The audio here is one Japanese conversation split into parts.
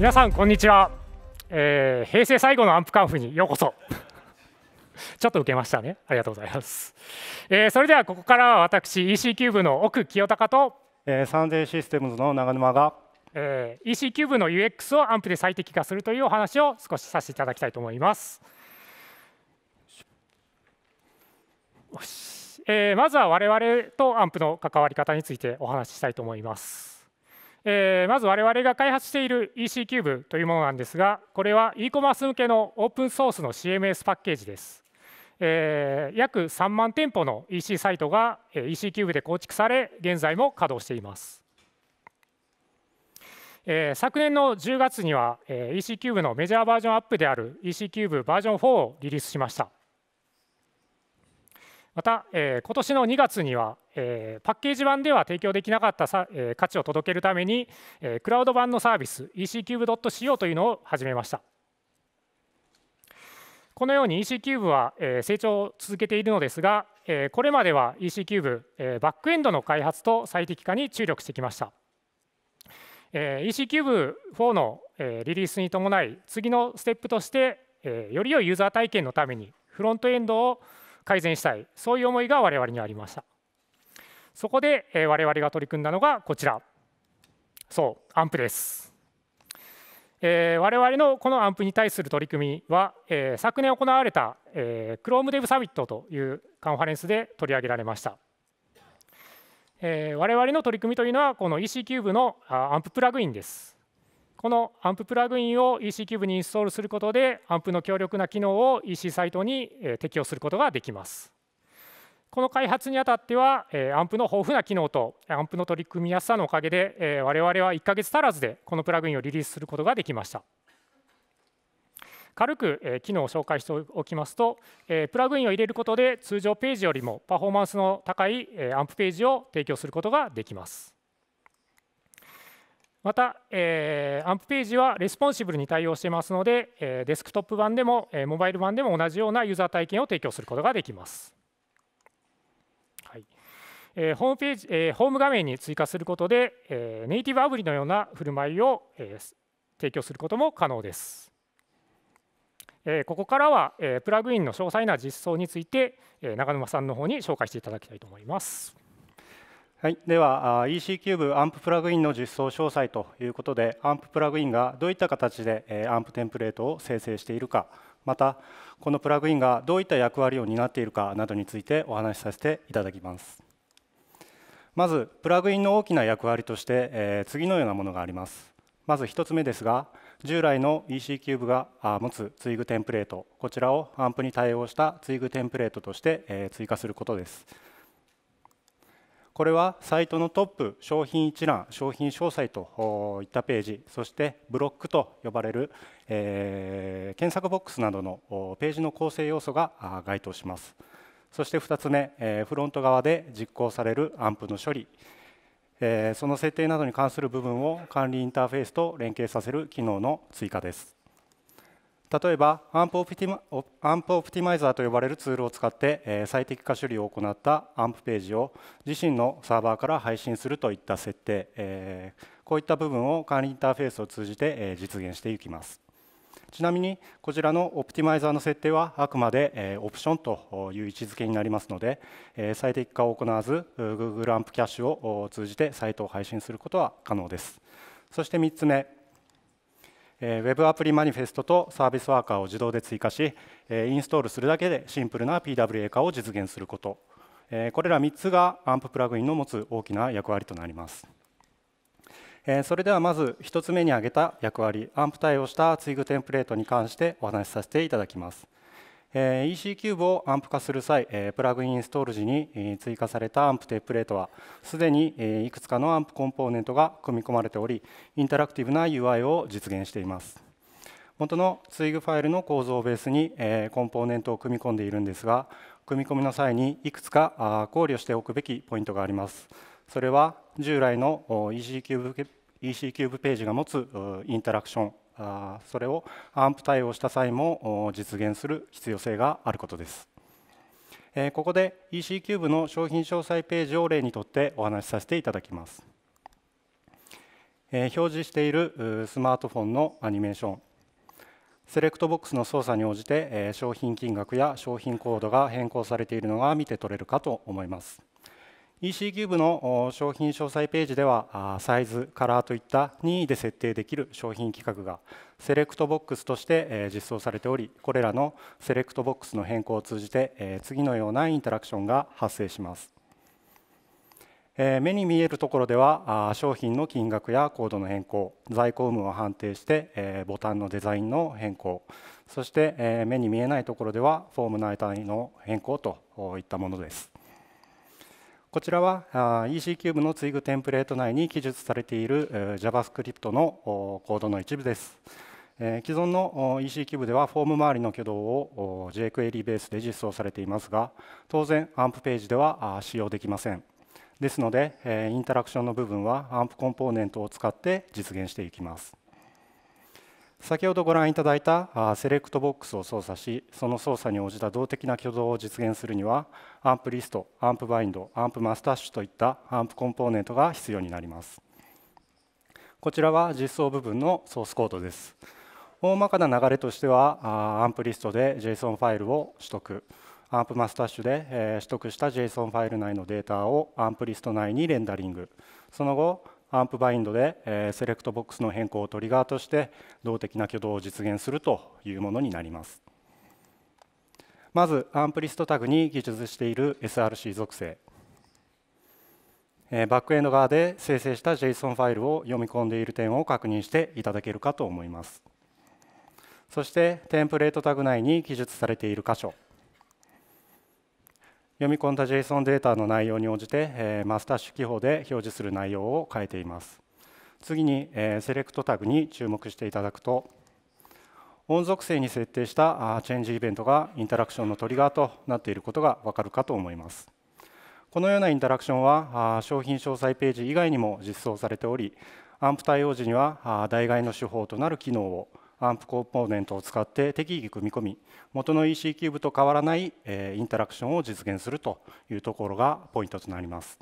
皆さんこんにちは、えー、平成最後のアンプカンフにようこそ ちょっと受けましたねありがとうございます、えー、それではここからは私 EC キューブの奥清隆と、えー、サンデーシステムズの長沼が、えー、EC キューブの UX をアンプで最適化するというお話を少しさせていただきたいと思いますえー、まずは我々とアンプの関わり方についてお話ししたいと思いますえー、まず我々が開発している EC キューブというものなんですがこれは e コマース向けのオープンソースの CMS パッケージです、えー、約3万店舗の EC サイトが EC キューブで構築され現在も稼働していますえー、昨年の10月には、え EC キューブのメジャーバージョンアップである EC キューブバージョン4をリリースしました。また、えー、今年の2月には、えー、パッケージ版では提供できなかったさ、えー、価値を届けるために、えー、クラウド版のサービス ECCube.co というのを始めましたこのように ECCube は、えー、成長を続けているのですが、えー、これまでは ECCube、えー、バックエンドの開発と最適化に注力してきました、えー、ECCube4 の、えー、リリースに伴い次のステップとして、えー、より良いユーザー体験のためにフロントエンドを改善したいそういう思いが我々にありましたそこで、え我々が取り組んだのがこちらそうアンプです、えー、我々のこのアンプに対する取り組みは、えー、昨年行われた、えー、ChromeDev サミットというカンファレンスで取り上げられましたえー、我々の取り組みというのはこの EC キューブのアンププラグインですこのアンププラグインを EC キューブにインストールすることでアンプの強力な機能を EC サイトに適用することができます。この開発にあたっては、アンプの豊富な機能とアンプの取り組みやすさのおかげで、我々は1ヶ月足らずでこのプラグインをリリースすることができました。軽く機能を紹介しておきますと、プラグインを入れることで通常ページよりもパフォーマンスの高いアンプページを提供することができます。また、えー、アンプページはレスポンシブルに対応していますので、えー、デスクトップ版でも、えー、モバイル版でも同じようなユーザー体験を提供することができます。はいえー、ホームページ、えー、ホーム画面に追加することで、えー、ネイティブアプリのような振る舞いを、えー、提供することも可能です。えー、ここからは、えー、プラグインの詳細な実装について、えー、長沼さんの方に紹介していただきたいと思います。はい、では EC キューブアンププラグインの実装詳細ということでアンププラグインがどういった形でアンプテンプレートを生成しているかまたこのプラグインがどういった役割を担っているかなどについてお話しさせていただきますまずプラグインの大きな役割として、え次のようなものがありますまず1つ目ですが従来の EC キューブが持つツイグテンプレートこちらをアンプに対応したツイグテンプレートとして、え追加することですこれはサイトのトップ、商品一覧、商品詳細といったページ、そしてブロックと呼ばれる、えー、検索ボックスなどのページの構成要素が該当します。そして2つ目、えー、フロント側で実行されるアンプの処理、えー、その設定などに関する部分を管理インターフェースと連携させる機能の追加です。例えばアンプオプティマアンプオプティマイザーと呼ばれるツールを使って、え最適化処理を行ったアンプページを自身のサーバーから配信するといった設定、えこういった部分を管理インターフェースを通じて、え実現していきますちなみにこちらのオプティマイザーの設定はあくまで、えオプションという位置づけになりますので、え最適化を行わず Google アンプキャッシュを通じてサイトを配信することは可能ですそして3つ目えー、Web アプリマニフェストとサービスワーカーを自動で追加し、えインストールするだけでシンプルな PWA 化を実現すること、えこれら3つが AMP プラグインの持つ大きな役割となります。それではまず1つ目に挙げた役割 AMP 対応したツイグテンプレートに関してお話しさせていただきます。EC キューブをアンプ化する際、プラグインインストール時に追加されたアンプテープレートは、すでにいくつかのアンプコンポーネントが組み込まれており、インタラクティブな UI を実現しています。元のツイグファイルの構造をベースにコンポーネントを組み込んでいるんですが、組み込みの際にいくつか考慮しておくべきポイントがあります。それは従来の EC キューブ EC キューブページが持つインタラクションあそれをアンプ対応した際も実現する必要性があることです。えここで EC キューブの商品詳細ページを例にとってお話しさせていただきます。え表示しているスマートフォンのアニメーションセレクトボックスの操作に応じて商品金額や商品コードが変更されているのが見て取れるかと思います。EC キューブの商品詳細ページではサイズ、カラーといった任意で設定できる商品規格がセレクトボックスとして実装されておりこれらのセレクトボックスの変更を通じて次のようなインタラクションが発生します。目に見えるところでは商品の金額やコードの変更在庫有無を判定してボタンのデザインの変更そして目に見えないところではフォーム内単位の変更といったものです。こちらは e c キューブのツイグテンプレート内に記述されている JavaScript のコードの一部です。既存の e c キューブではフォーム周りの挙動を jQuery ベースで実装されていますが当然 AMP ページでは使用できません。ですのでインタラクションの部分は AMP コンポーネントを使って実現していきます。先ほどご覧いただいたセレクトボックスを操作しその操作に応じた動的な挙動を実現するにはアンプリストアンプバインドアンプマスタッシュといったアンプコンポーネントが必要になりますこちらは実装部分のソースコードです大まかな流れとしてはアンプリストで JSON ファイルを取得アンプマスタッシュで取得した JSON ファイル内のデータをアンプリスト内にレンダリングその後アンプバインドで、えセレクトボックスの変更をトリガーとして動的な挙動を実現するというものになります。まずアンプリストタグに記述している SRC 属性バックエンド側で生成した JSON ファイルを読み込んでいる点を確認していただけるかと思いますそしてテンプレートタグ内に記述されている箇所読み込んだ JSON データの内容に応じて、えー、マスタッシュ記法で表示する内容を変えています。次に、えー、セレクトタグに注目していただくと、音属性に設定したチェンジイベントがインタラクションのトリガーとなっていることがわかるかと思います。このようなインタラクションは商品詳細ページ以外にも実装されており、アンプ対応時には代替の手法となる機能をアンプコンポーネントを使って適宜組み込み元の EC キューブと変わらないインタラクションを実現するというところがポイントとなります。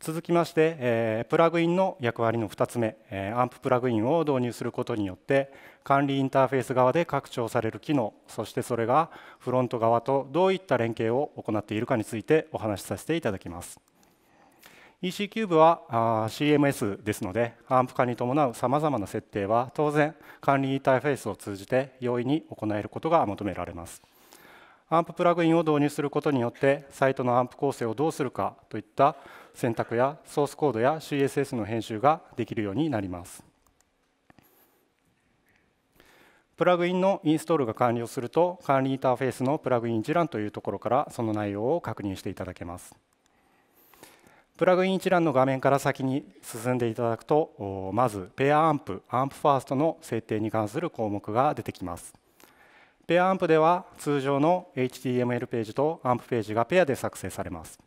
続きましてプラグインの役割の2つ目アンププラグインを導入することによって管理インターフェース側で拡張される機能そしてそれがフロント側とどういった連携を行っているかについてお話しさせていただきます。EC キューブはあ CMS ですので、アンプ化に伴うさまざまな設定は当然、管理インターフェースを通じて容易に行えることが求められます。アンププラグインを導入することによって、サイトのアンプ構成をどうするかといった選択やソースコードや CSS の編集ができるようになります。プラグインのインストールが完了すると、管理インターフェースのプラグイン一覧というところからその内容を確認していただけます。プラグイン一覧の画面から先に進んでいただくとまずペアアンプアンプファーストの設定に関する項目が出てきますペアアンプでは通常の HTML ページとアンプページがペアで作成されます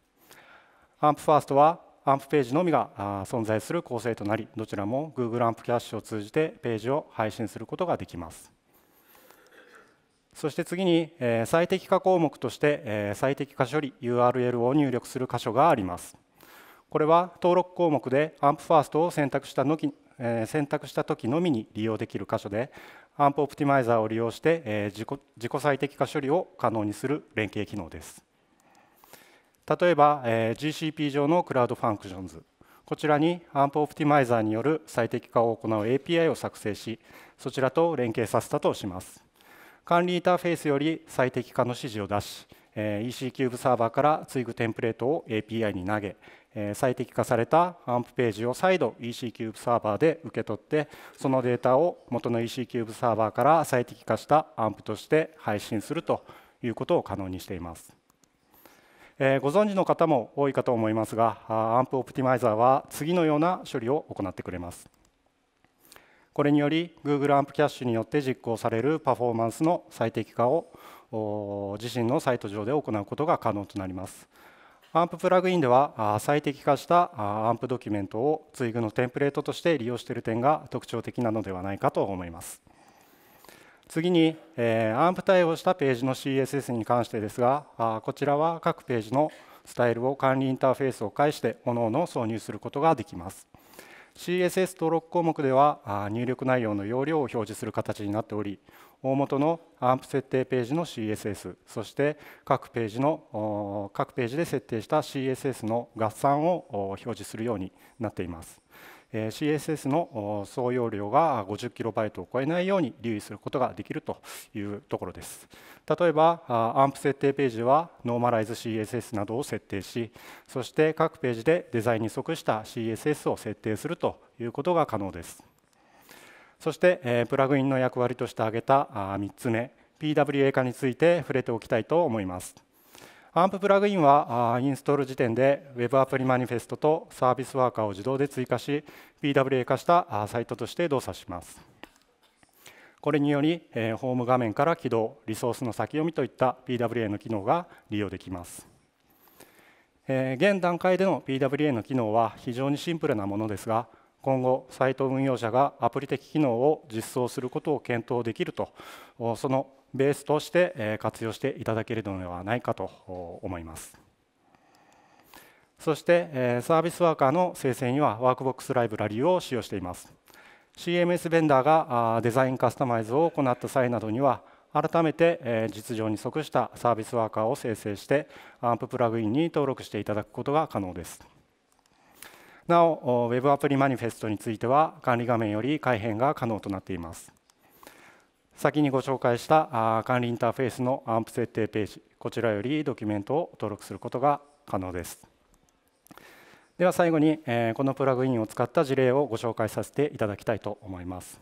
アンプファーストはアンプページのみが存在する構成となりどちらも Google アンプキャッシュを通じてページを配信することができますそして次に最適化項目として最適化処理 URL を入力する箇所がありますこれは登録項目で AmpFirst を選択したのき、え選択した時のみに利用できる箇所で AMP オプティマイザーを利用して、え自己自己最適化処理を可能にする連携機能です。例えば、え GCP 上のクラウドファンクションズこちらに AMP オプティマイザーによる最適化を行う API を作成しそちらと連携させたとします。管理インターフェースより最適化の指示を出し EC キューブサーバーから追ぐテンプレートを API に投げ最適化された AMP ページを再度 EC キューブサーバーで受け取ってそのデータを元の EC キューブサーバーから最適化した AMP として配信するということを可能にしています。ご存知の方も多いかと思いますが AMP オプティマイザーは次のような処理を行ってくれます。これにより Google アンプキャッシュによって実行されるパフォーマンスの最適化を自身のサイト上で行うことが可能となります。アンププラグインでは最適化したアンプドキュメントをツイグのテンプレートとして利用している点が特徴的なのではないかと思います。次に、えアンプ対応したページの CSS に関してですがあこちらは各ページのスタイルを管理インターフェースを介して各々挿入することができます CSS 登録項目では入力内容の容量を表示する形になっており大元のアンプ設定ページの CSS そして各ページの各ページで設定した CSS の合算を表示するようになっています CSS の総容量が 50KB を超えないように留意することができるというところです例えばアンプ設定ページはノーマライズ CSS などを設定しそして各ページでデザインに即した CSS を設定するということが可能ですそして、えプラグインの役割として挙げたあ3つ目 PWA 化について触れておきたいと思います。AMP プラグインはインストール時点で Web アプリマニフェストとサービスワーカーを自動で追加し PWA 化したサイトとして動作します。これによりホーム画面から起動リソースの先読みといった PWA の機能が利用できます。現段階での PWA の機能は非常にシンプルなものですが今後サイト運用者がアプリ的機能を実装することを検討できるとそのベースとして活用していただけるのではないかと思いますそしてサービスワーカーの生成にはワークボックスライブラリを使用しています CMS ベンダーがデザインカスタマイズを行った際などには改めて実情に即したサービスワーカーを生成して AMP プラグインに登録していただくことが可能です。なお Web アプリマニフェストについては管理画面より改変が可能となっています先にご紹介した管理インターフェースのアンプ設定ページこちらよりドキュメントを登録することが可能ですでは最後にこのプラグインを使った事例をご紹介させていただきたいと思います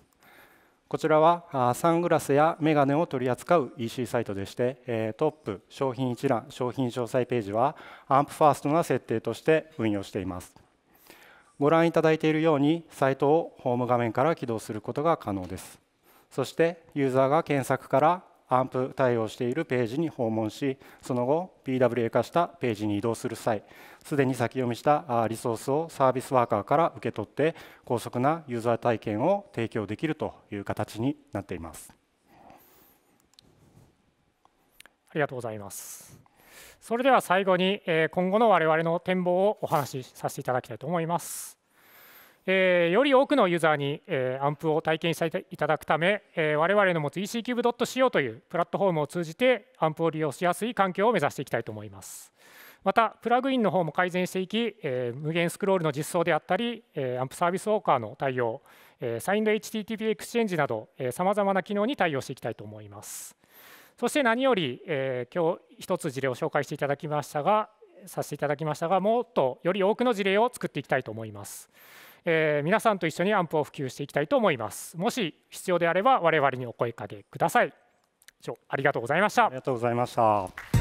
こちらはサングラスやメガネを取り扱う EC サイトでしてトップ商品一覧商品詳細ページはアンプファーストな設定として運用していますご覧いただいているようにサイトをホーム画面から起動することが可能ですそしてユーザーが検索からアンプ対応しているページに訪問しその後 PWA 化したページに移動する際すでに先読みしたリソースをサービスワーカーから受け取って高速なユーザー体験を提供できるという形になっていますありがとうございますそれでは最後に今後の我々の展望をお話しさせていただきたいと思います。えより多くのユーザーに、えアンプを体験していただくため、え我々の持つ ECCube.co というプラットフォームを通じてアンプを利用しやすい環境を目指していきたいと思います。またプラグインの方も改善していき、え無限スクロールの実装であったり、えアンプサービスウォーカーの対応、えサインド HTTP エクスチェンジなどさまざまな機能に対応していきたいと思います。そして何より、えー、今日一つ事例を紹介していただきましたがさせていただきましたがもっとより多くの事例を作っていきたいと思います、えー、皆さんと一緒にアンプを普及していきたいと思いますもし必要であれば我々にお声かけください以上ありがとうございましたありがとうございました